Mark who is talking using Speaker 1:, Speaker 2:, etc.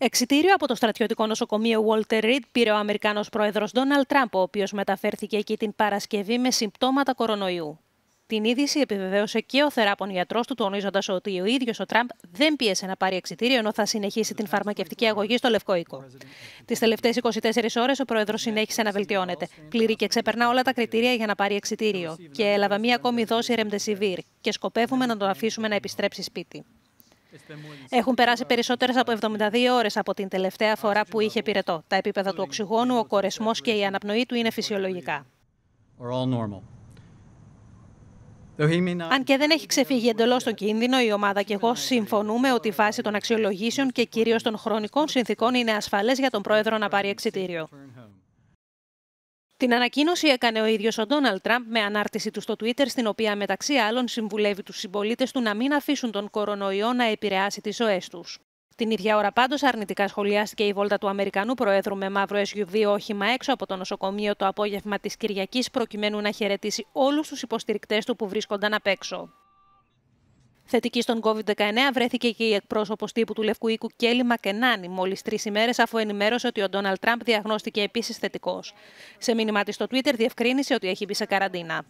Speaker 1: Εξιτήριο από το στρατιωτικό νοσοκομείο Walter Reed πήρε ο Αμερικανό πρόεδρος Ντόναλτ Τραμπ, ο οποίος μεταφέρθηκε εκεί την Παρασκευή με συμπτώματα κορονοϊού. Την είδηση επιβεβαίωσε και ο θεράπων γιατρός του, τονίζοντας ότι ο ίδιος ο Τραμπ δεν πίεσε να πάρει εξητήριο, ενώ θα συνεχίσει την φαρμακευτική αγωγή στο Λευκό Οίκο. Τις τελευταίες 24 ώρες ο πρόεδρος συνέχισε να βελτιώνεται. πλήρει και ξεπερνά όλα τα κριτήρια για να πάρει εξητήριο. Και έλαβα μία ακόμη δόση Remdesivir και σκοπεύουμε να τον αφήσουμε να επιστρέψει σπίτι. Έχουν περάσει περισσότερες από 72 ώρες από την τελευταία φορά που είχε πυρετό. Τα επίπεδα του οξυγόνου, ο κορεσμός και η αναπνοή του είναι φυσιολογικά. Αν και δεν έχει ξεφύγει εντελώ τον κίνδυνο, η ομάδα και εγώ συμφωνούμε ότι βάσει των αξιολογήσεων και κυρίως των χρονικών συνθήκων είναι ασφαλές για τον πρόεδρο να πάρει εξητήριο. Την ανακοίνωση έκανε ο ίδιος ο Ντόναλτ Τραμπ με ανάρτηση του στο Twitter, στην οποία μεταξύ άλλων συμβουλεύει τους συμπολίτες του να μην αφήσουν τον κορονοϊό να επηρεάσει τις ζωές τους. Την ίδια ώρα, πάντως, αρνητικά σχολιάστηκε η βόλτα του Αμερικανού Προέδρου με μαύρο SUV όχημα έξω από το νοσοκομείο το απόγευμα της Κυριακής, προκειμένου να χαιρετήσει όλους τους υποστηρικτές του που βρίσκονταν απ' έξω. Θετική στον COVID-19 βρέθηκε και η εκπρόσωπος τύπου του Λευκού Οίκου Κέλλη Μακενάνη, μόλις τρεις ημέρες αφού ενημέρωσε ότι ο Ντόναλτ Τραμπ διαγνώστηκε επίσης θετικός. Σε μήνυμά της στο Twitter διευκρίνησε ότι έχει μπει σε καραντίνα.